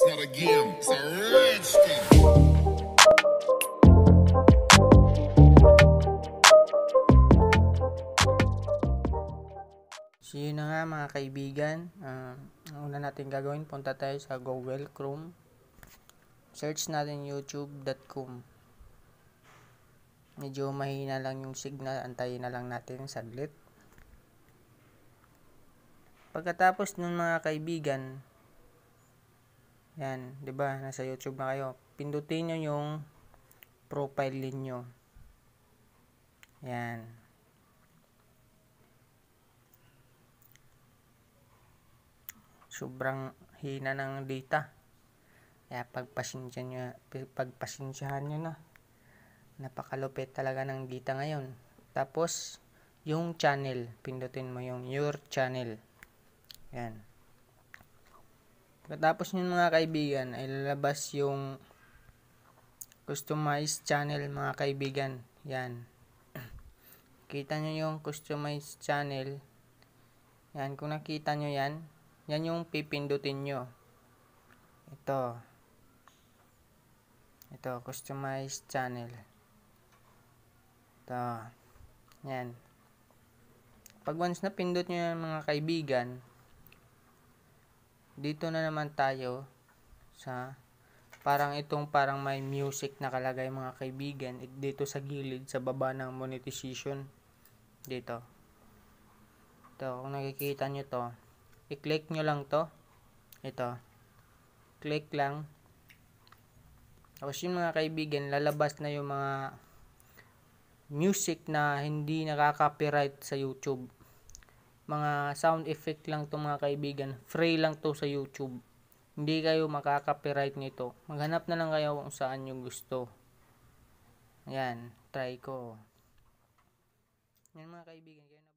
It's not a game, it's a rich thing. So yun na nga mga kaibigan, uh, una natin gagawin, punta tayo sa Google Chrome. Search natin youtube.com. Medyo mahina lang yung signal, antayin na lang natin saglit. Pagkatapos nun mga kaibigan, yan, 'di ba? Nasa YouTube na kayo. Pindutin niyo yung profile niyo. Yan. Sobrang hina ng data. Kaya pagpasensya nyo, pagpasensyahan niyo na. Napakalupit talaga ng data ngayon. Tapos, yung channel. Pindutin mo yung your channel. Yan. Pagkatapos nyo mga kaibigan, ay lalabas yung customized channel mga kaibigan. Yan. Kita nyo yung customized channel. Yan, kung nakita nyo yan, yan yung pipindutin nyo. Ito. Ito, customized channel. Ito. Yan. Pag once na pindot nyo yan mga kaibigan, dito na naman tayo sa parang itong parang may music nakalagay mga kaibigan dito sa gilid sa baba ng monetization dito ito kung nakikita nyo to i-click nyo lang to ito click lang tapos yung mga kaibigan lalabas na yung mga music na hindi nakaka-copyright sa YouTube mga sound effect lang to mga kaibigan. Free lang to sa YouTube. Hindi kayo makaka-copyright nito. Maghanap na lang kayo kung saan yung gusto. Ayan, try ko. Yan mga kaibigan.